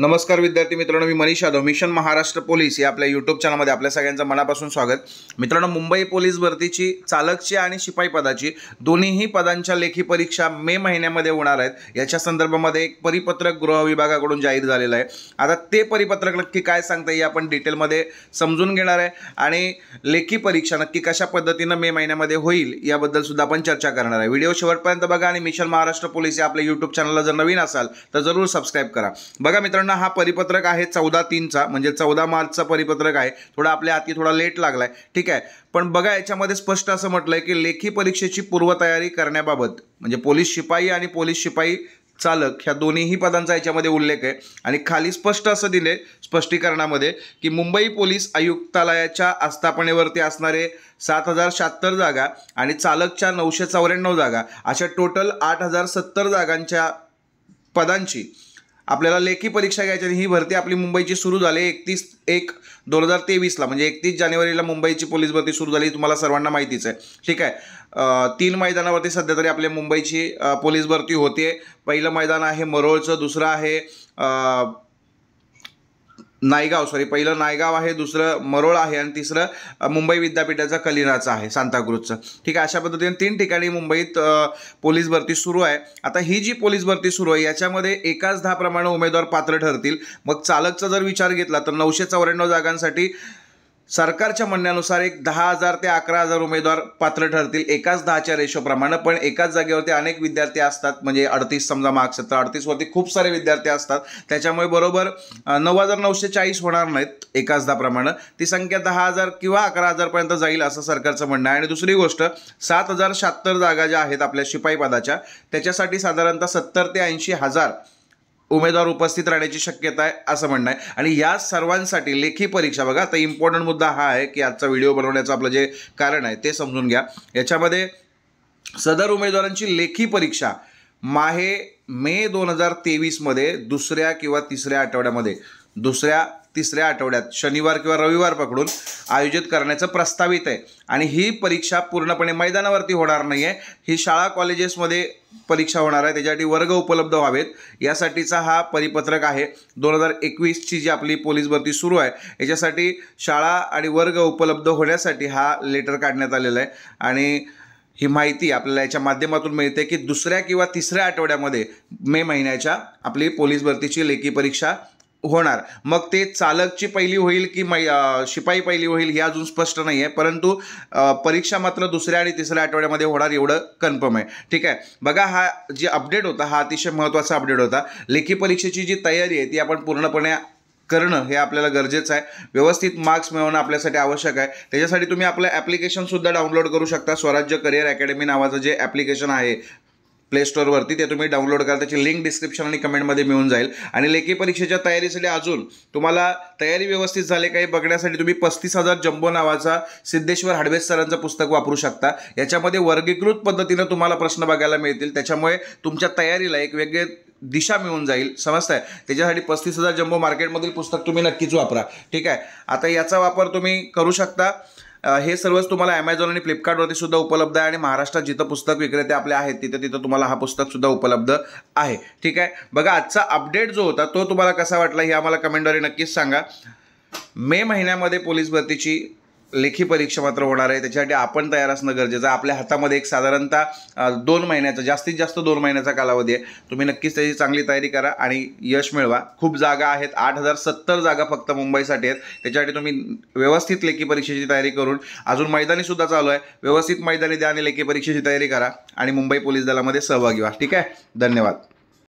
नमस्कार विद्यार्थी मित्रांनो मी मनीष यादव मिशन महाराष्ट्र पोलीस या आपल्या यूट्यूब चॅनलमध्ये आपल्या सगळ्यांचं मनापासून स्वागत मित्रांनो मुंबई पोलीस भरतीची चालकची आणि शिपाई पदाची दोन्हीही पदांच्या लेखी परीक्षा मे महिन्यामध्ये होणार आहेत याच्या संदर्भामध्ये एक परिपत्रक गृह विभागाकडून जाहीर झालेलं आहे आता ते परिपत्रक नक्की काय सांगतं हे आपण डिटेलमध्ये समजून घेणार आहे आणि लेखी परीक्षा नक्की कशा पद्धतीनं मे महिन्यामध्ये होईल याबद्दल सुद्धा आपण चर्चा करणार आहे व्हिडिओ शेवटपर्यंत बघा आणि मिशन महाराष्ट्र पोलीस या आपल्या यूट्यूब चॅनलला जर नवीन असाल तर जरूर सबस्क्राईब करा बघा मित्रांनो मित्रांनो हा परिपत्रक आहे चौदा तीनचा म्हणजे चौदा मार्चचा परिपत्रक आहे थोडा आपल्या हाती थोडा लेट लागला आहे ठीक आहे पण बघा याच्यामध्ये स्पष्ट असं म्हटलं आहे की लेखी परीक्षेची पूर्वतयारी करण्याबाबत म्हणजे पोलीस शिपाई आणि पोलीस शिपाई चालक ह्या दोन्हीही पदांचा याच्यामध्ये उल्लेख आहे आणि खाली स्पष्ट असं दिले स्पष्टीकरणामध्ये की मुंबई पोलीस आयुक्तालयाच्या आस्थापनेवरती असणारे सात हजार शहात्तर जागा आणि चालकच्या नऊशे चौऱ्याण्णव जागा अशा टोटल आठ हजार सत्तर जागांच्या पदांची आपल्याला लेखी परीक्षा घ्यायची आणि ही भरती आपली मुंबईची सुरू झाली एकतीस एक दोन हजार तेवीसला म्हणजे एकतीस जानेवारीला मुंबईची पोलीस भरती सुरू झाली तुम्हाला सर्वांना माहितीच आहे ठीक आहे तीन मैदानावरती सध्या तरी आपल्या मुंबईची पोलीस भरती होते पहिलं मैदान आहे मरोळचं दुसरं आहे नायगाव सॉरी पहिलं नायगाव आहे दुसरं मरोळ आहे आणि तिसरं मुंबई विद्यापीठाचा कलिनाचा आहे सांताक्रूजचं ठीक आहे अशा पद्धतीने तीन ठिकाणी मुंबईत पोलीस भरती सुरू आहे आता ही जी पोलीस भरती सुरू आहे याच्यामध्ये एकाच दहाप्रमाणे उमेदवार पात्र ठरतील मग चालकचा जर विचार घेतला तर नऊशे चौऱ्याण्णव जागांसाठी सरकारच्या म्हणण्यानुसार एक दहा हजार ते अकरा हजार उमेदवार पात्र ठरतील एकाच दहाच्या रेशोप्रमाणे पण एकाच जागेवरती अनेक विद्यार्थी असतात म्हणजे अडतीस समजा येतात अडतीसवरती खूप सारे विद्यार्थी असतात त्याच्यामुळे बरोबर नऊ हजार नऊशे चाळीस होणार नाहीत एकाच दहाप्रमाणे ती संख्या दहा हजार किंवा अकरा हजारपर्यंत जाईल असं सरकारचं म्हणणं आहे आणि दुसरी गोष्ट सात हजार शहात्तर जागा ज्या आहेत आपल्या शिपाई पदाच्या त्याच्यासाठी साधारणतः सत्तर ते ऐंशी हजार उमेदवार उपस्थित राहण्याची शक्यता आहे असं म्हणणं आहे आणि या सर्वांसाठी लेखी परीक्षा बघा आता इम्पॉर्टंट मुद्दा हा आहे की आजचा व्हिडिओ बनवण्याचं आपलं जे कारण आहे ते समजून घ्या याच्यामध्ये सदर उमेदवारांची लेखी परीक्षा माहे मे दोन हजार तेवीसमध्ये दुसऱ्या किंवा तिसऱ्या आठवड्यामध्ये दुसऱ्या तिसऱ्या आठवड्यात शनिवार किंवा रविवार पकडून आयोजित करण्याचं प्रस्तावित आहे आणि ही परीक्षा पूर्णपणे मैदानावरती होणार नाही आहे ही शाळा कॉलेजेसमध्ये परीक्षा होणार आहे त्याच्यासाठी वर्ग उपलब्ध व्हावेत यासाठीचा हा परिपत्रक आहे दोन हजार एकवीसची जी आपली पोलीस भरती सुरू आहे याच्यासाठी शाळा आणि वर्ग उपलब्ध होण्यासाठी हा लेटर काढण्यात आलेला आहे आणि ही माहिती आपल्याला याच्या माध्यमातून मिळते की दुसऱ्या किंवा तिसऱ्या आठवड्यामध्ये मे महिन्याच्या आपली पोलीस भरतीची लेखी परीक्षा होणार मग ते चालकची पहिली होईल की मै शिपाई पहिली होईल हे अजून स्पष्ट नाही आहे परंतु परीक्षा मात्र दुसऱ्या आणि तिसऱ्या आठवड्यामध्ये होणार एवढं कन्फर्म आहे ठीक आहे बघा हा जे अपडेट होता हा अतिशय महत्त्वाचा अपडेट होता लेखी परीक्षेची जी तयारी आहे ती आपण पूर्णपणे करणं हे आपल्याला गरजेचं आहे व्यवस्थित मार्क्स मिळवणं आपल्यासाठी आवश्यक आहे त्याच्यासाठी तुम्ही आपलं ॲप्लिकेशनसुद्धा डाउनलोड करू शकता स्वराज्य करिअर अकॅडमी नावाचं जे ॲप्लिकेशन आहे प्ले स्टोअरवरती ते तुम्ही डाउनलोड करा त्याची लिंक डिस्क्रिप्शन आणि कमेंटमध्ये मिळून जाईल आणि लेखी परीक्षेच्या तयारीसाठी अजून तुम्हाला तयारी व्यवस्थित झाले काही बघण्यासाठी तुम्ही पस्तीस हजार जम्बो नावाचा सिद्धेश्वर हाडवे सरांचं पुस्तक वापरू शकता याच्यामध्ये वर्गीकृत पद्धतीनं तुम्हाला प्रश्न बघायला मिळतील त्याच्यामुळे तुमच्या तयारीला एक वेगळे दिशा मिळून जाईल समजताय त्याच्यासाठी पस्तीस हजार जम्बो मार्केटमधील पुस्तक तुम्ही नक्कीच वापरा ठीक आहे आता याचा वापर तुम्ही करू शकता हे सर्वच तुम्हाला ॲमेझॉन आणि फ्लिपकार्टवरती सुद्धा उपलब्ध आहे आणि महाराष्ट्रात जिथं पुस्तक विक्रेते आपले आहेत तिथं तिथं तुम्हाला हा पुस्तक सुद्धा उपलब्ध आहे ठीक आहे बघा आजचा अपडेट जो होता तो तुम्हाला कसा वाटला हे आम्हाला कमेंटद्वारे नक्कीच सांगा मे महिन्यामध्ये पोलीस भरतीची लेखी परीक्षा मात्र होणार आहे त्याच्यासाठी आपण तयार असणं गरजेचं आहे आपल्या हातामध्ये एक साधारणतः दोन महिन्याचा जास्तीत जास्त दोन महिन्याचा कालावधी आहे तुम्ही नक्कीच त्याची चांगली तयारी करा आणि यश मिळवा खूप जागा आहेत आठ हजार सत्तर जागा फक्त मुंबईसाठी आहेत त्याच्यासाठी तुम्ही व्यवस्थित लेखी परीक्षेची तयारी करून अजून मैदानीसुद्धा चालू आहे व्यवस्थित मैदानी द्या आणि लेखी परीक्षेची तयारी करा आणि मुंबई पोलीस दलामध्ये सहभागी व्हा ठीक आहे धन्यवाद